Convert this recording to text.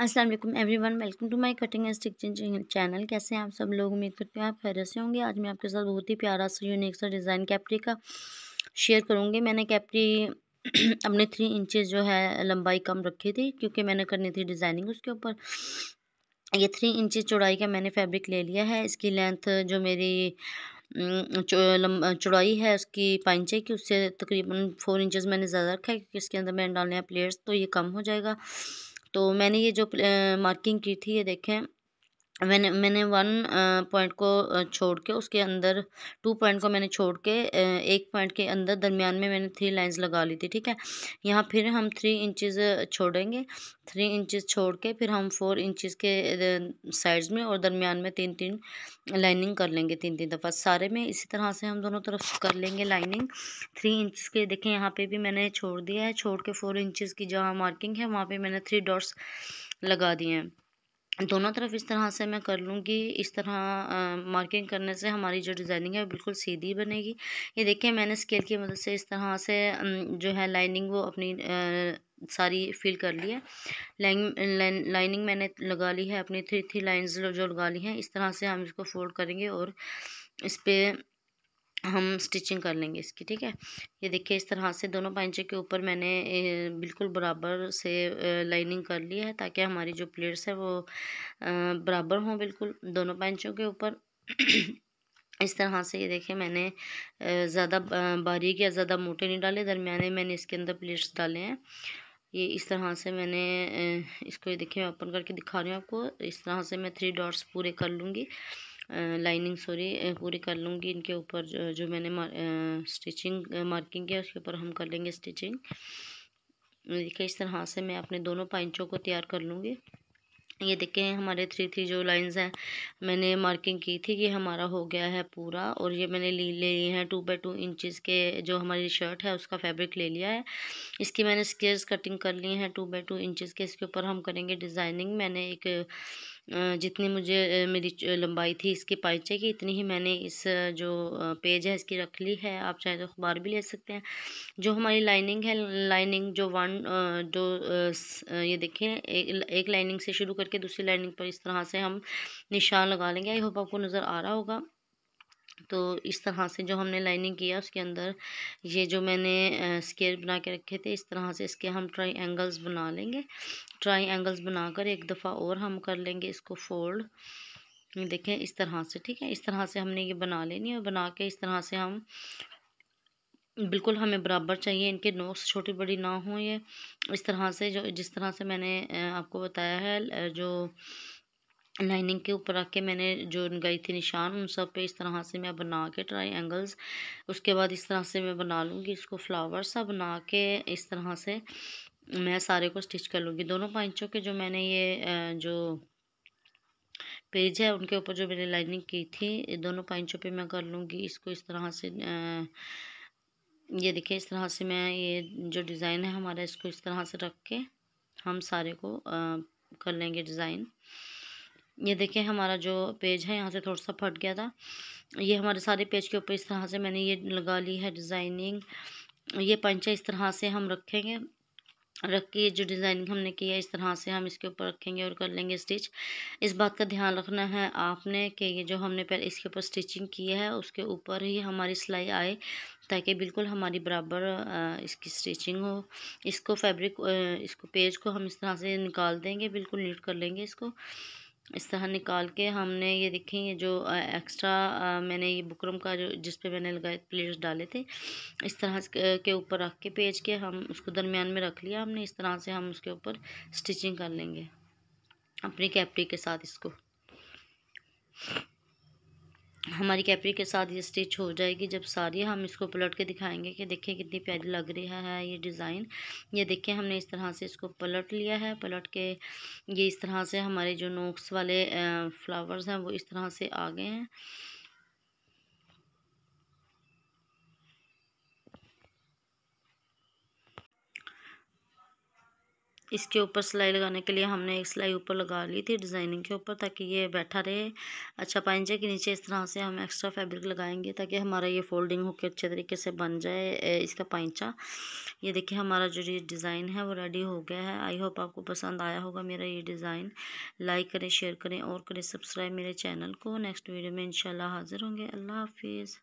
अस्सलाम वालेकुम everyone welcome to my cutting and stitching channel कैसे हैं आप सब लोग उम्मीद करते हैं आप खैर से होंगे आज मैं आपके साथ बहुत ही प्यारा सा यूनिक सा डिज़ाइन कैपरी का शेयर करूँगी मैंने कैपरी अपने थ्री इंचेस जो है लंबाई कम रखी थी क्योंकि मैंने करनी थी डिज़ाइनिंग उसके ऊपर ये थ्री इंचज चौड़ाई का मैंने फैब्रिक ले लिया है इसकी लेंथ जो मेरी चौड़ाई है उसकी पाइचे की उससे तकरीबन फोर इंचज़ मैंने ज़्यादा रखा है क्योंकि इसके अंदर मैंने डालने हैं प्लेट्स तो ये कम हो जाएगा तो मैंने ये जो मार्किंग की थी ये देखें मैंने मैंने वन पॉइंट को छोड़ के उसके अंदर टू पॉइंट को मैंने छोड़ के एक पॉइंट के अंदर दरमियान में मैंने थ्री लाइंस लगा ली थी ठीक है यहाँ फिर हम थ्री इंचेस छोड़ेंगे थ्री इंचेस छोड़ के फिर हम फोर इंचेस के साइड्स में और दरमियान में तीन तीन लाइनिंग कर लेंगे तीन तीन दफ़ा सारे में इसी तरह से हम दोनों तरफ कर लेंगे लाइनिंग थ्री इंच के देखें यहाँ पर भी मैंने छोड़ दिया है छोड़ के फोर इंचज़ की जहाँ मार्किंग है वहाँ पर मैंने थ्री डॉट्स लगा दिए हैं दोनों तरफ इस तरह से मैं कर लूँगी इस तरह मार्किंग करने से हमारी जो डिज़ाइनिंग है बिल्कुल सीधी बनेगी ये देखिए मैंने स्केल की मदद से इस तरह से जो है लाइनिंग वो अपनी आ, सारी फिल कर ली है लाइन, लाइन लाइनिंग मैंने लगा ली है अपनी थ्री थ्री लाइंस जो लगा ली हैं इस तरह से हम इसको फोल्ड करेंगे और इस पर हम स्टिचिंग कर लेंगे इसकी ठीक है ये देखिए इस तरह से दोनों पैंचों के ऊपर मैंने बिल्कुल बराबर से लाइनिंग कर ली है ताकि हमारी जो प्लेट्स है वो बराबर हों बिल्कुल दोनों पैंचों के ऊपर इस तरह से ये देखें मैंने ज़्यादा बारीक या ज़्यादा मोटे नहीं डाले दरमियाने मैंने इसके अंदर प्लेट्स डाले हैं ये इस तरह से मैंने इसको ये देखिए मैं ओपन करके दिखा रही हूँ आपको इस तरह से मैं थ्री डॉट्स पूरे कर लूँगी लाइनिंग सॉरी पूरी कर लूँगी इनके ऊपर जो, जो मैंने मार, आ, स्टिचिंग मार्किंग किया उसके ऊपर हम कर लेंगे स्टिचिंग देखिए इस तरह से मैं अपने दोनों पाइंचों को तैयार कर लूँगी ये देखें हमारे थ्री थ्री जो लाइंस हैं मैंने मार्किंग की थी ये हमारा हो गया है पूरा और ये मैंने ली ले लिए हैं टू बाई टू इंचज़ के जो हमारी शर्ट है उसका फैब्रिक ले लिया है इसकी मैंने स्केयर्स कटिंग कर ली हैं टू बाई टू इंचेस के इसके ऊपर हम करेंगे डिज़ाइनिंग मैंने एक जितनी मुझे मेरी लंबाई थी इसके पाइचे की इतनी ही मैंने इस जो पेज है इसकी रख ली है आप चाहे तो अखबार भी ले सकते हैं जो हमारी लाइनिंग है लाइनिंग जो वन जो ये देखें एक, एक लाइनिंग से शुरू करके दूसरी लाइनिंग पर इस तरह से हम निशान लगा लेंगे आई होप आपको नज़र आ रहा होगा तो इस तरह से जो हमने लाइनिंग किया उसके अंदर ये जो मैंने स्केयर बना के रखे थे इस तरह से इसके हम ट्राई एंगल्स बना लेंगे ट्राई एंगल्स बनाकर एक दफ़ा और हम कर लेंगे इसको फोल्ड देखें इस तरह से ठीक है इस तरह से हमने ये बना लेनी है और बना के इस तरह से हम बिल्कुल हमें बराबर चाहिए इनके नोक्स छोटी बड़ी ना हो ये इस तरह से जो जिस तरह से मैंने आपको बताया है जो लाइनिंग के ऊपर रख के मैंने जो गई थी निशान उन सब पे इस तरह से मैं बना के ट्राई एंगल्स उसके बाद इस तरह से मैं बना लूँगी इसको फ्लावर सा बना के इस तरह से मैं सारे को स्टिच कर लूँगी दोनों पंचों के जो मैंने ये जो पेज है उनके ऊपर जो मैंने लाइनिंग की थी दोनों पंचों पे मैं कर लूँगी इसको इस तरह से ये देखिए इस तरह से मैं ये जो डिज़ाइन है हमारा इसको इस तरह से रख के हम सारे को कर लेंगे डिज़ाइन ये देखें हमारा जो पेज है यहाँ से थोड़ा सा फट गया था ये हमारे सारे पेज के ऊपर इस तरह से मैंने ये लगा ली है डिज़ाइनिंग ये पंचा इस तरह से हम रखेंगे रख के जो डिज़ाइनिंग हमने की है इस तरह से हम इसके ऊपर रखेंगे और कर लेंगे स्टिच इस बात का ध्यान रखना है आपने कि ये जो हमने पहले इसके ऊपर स्टिचिंग की है उसके ऊपर ही हमारी सिलाई आए ताकि बिल्कुल हमारी बराबर इसकी स्टिचिंग हो इसको फैब्रिक इसको पेज को हम इस तरह से निकाल देंगे बिल्कुल नीट कर लेंगे इसको इस तरह निकाल के हमने ये देखे ये जो एक्स्ट्रा मैंने ये बुकरम का जो जिस पे मैंने लगाए प्लेट्स डाले थे इस तरह के ऊपर रख के पेज के हम उसको दरमियान में रख लिया हमने इस तरह से हम उसके ऊपर स्टिचिंग कर लेंगे अपनी कैप्टी के साथ इसको हमारी कैपरी के साथ ये स्टिच हो जाएगी जब सारी हम इसको पलट के दिखाएंगे कि देखिए कितनी प्यारी लग है, है ये डिज़ाइन ये देखिए हमने इस तरह से इसको पलट लिया है पलट के ये इस तरह से हमारे जो नोक्स वाले फ्लावर्स हैं वो इस तरह से आ गए हैं इसके ऊपर सिलाई लगाने के लिए हमने एक सिलाई ऊपर लगा ली थी डिज़ाइनिंग के ऊपर ताकि ये बैठा रहे अच्छा पाइंजे के नीचे इस तरह से हम एक्स्ट्रा फैब्रिक लगाएंगे ताकि हमारा ये फोल्डिंग होकर अच्छे तरीके से बन जाए इसका पाइचा ये देखिए हमारा जो ये डिज़ाइन है वो रेडी हो गया है आई होप आपको पसंद आया होगा मेरा ये डिज़ाइन लाइक करें शेयर करें और करें सब्सक्राइब मेरे चैनल को नेक्स्ट वीडियो में इन हाज़िर होंगे अल्लाह हाफिज़